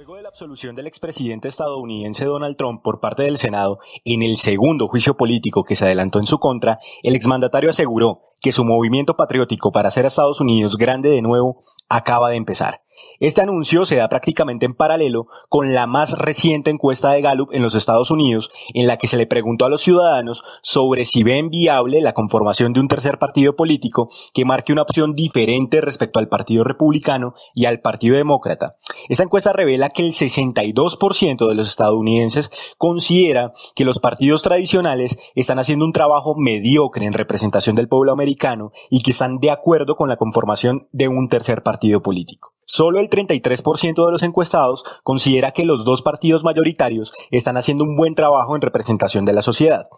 Luego de la absolución del expresidente estadounidense Donald Trump por parte del Senado en el segundo juicio político que se adelantó en su contra, el exmandatario aseguró, que su movimiento patriótico para hacer a Estados Unidos grande de nuevo acaba de empezar. Este anuncio se da prácticamente en paralelo con la más reciente encuesta de Gallup en los Estados Unidos, en la que se le preguntó a los ciudadanos sobre si ven viable la conformación de un tercer partido político que marque una opción diferente respecto al Partido Republicano y al Partido Demócrata. Esta encuesta revela que el 62% de los estadounidenses considera que los partidos tradicionales están haciendo un trabajo mediocre en representación del pueblo americano y que están de acuerdo con la conformación de un tercer partido político. Solo el 33% de los encuestados considera que los dos partidos mayoritarios están haciendo un buen trabajo en representación de la sociedad.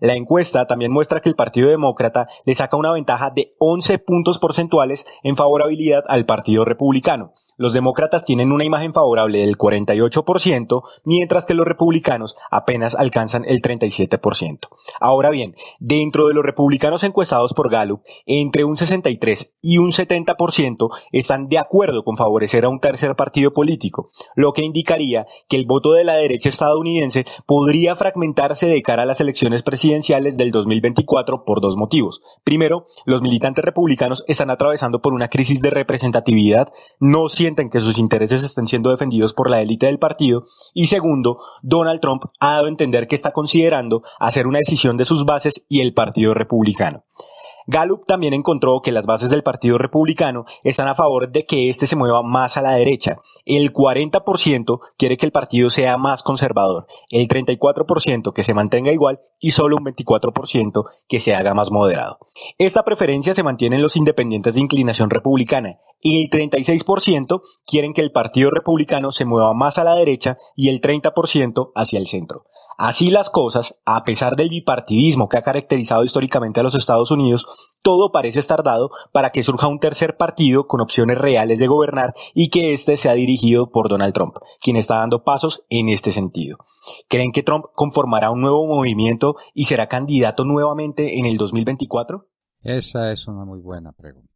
La encuesta también muestra que el Partido Demócrata le saca una ventaja de 11 puntos porcentuales en favorabilidad al Partido Republicano. Los demócratas tienen una imagen favorable del 48%, mientras que los republicanos apenas alcanzan el 37%. Ahora bien, dentro de los republicanos encuestados por Gallup, entre un 63 y un 70% están de acuerdo con favorecer a un tercer partido político, lo que indicaría que el voto de la derecha estadounidense podría fragmentarse de cara a las elecciones presidenciales del 2024 por dos motivos. Primero, los militantes republicanos están atravesando por una crisis de representatividad, no sienten que sus intereses estén siendo defendidos por la élite del partido, y segundo, Donald Trump ha dado a entender que está considerando hacer una decisión de sus bases y el Partido Republicano. Gallup también encontró que las bases del Partido Republicano están a favor de que éste se mueva más a la derecha. El 40% quiere que el partido sea más conservador, el 34% que se mantenga igual y solo un 24% que se haga más moderado. Esta preferencia se mantiene en los independientes de inclinación republicana y el 36% quieren que el Partido Republicano se mueva más a la derecha y el 30% hacia el centro. Así las cosas, a pesar del bipartidismo que ha caracterizado históricamente a los Estados Unidos, todo parece estar dado para que surja un tercer partido con opciones reales de gobernar y que éste sea dirigido por Donald Trump, quien está dando pasos en este sentido. ¿Creen que Trump conformará un nuevo movimiento y será candidato nuevamente en el 2024? Esa es una muy buena pregunta.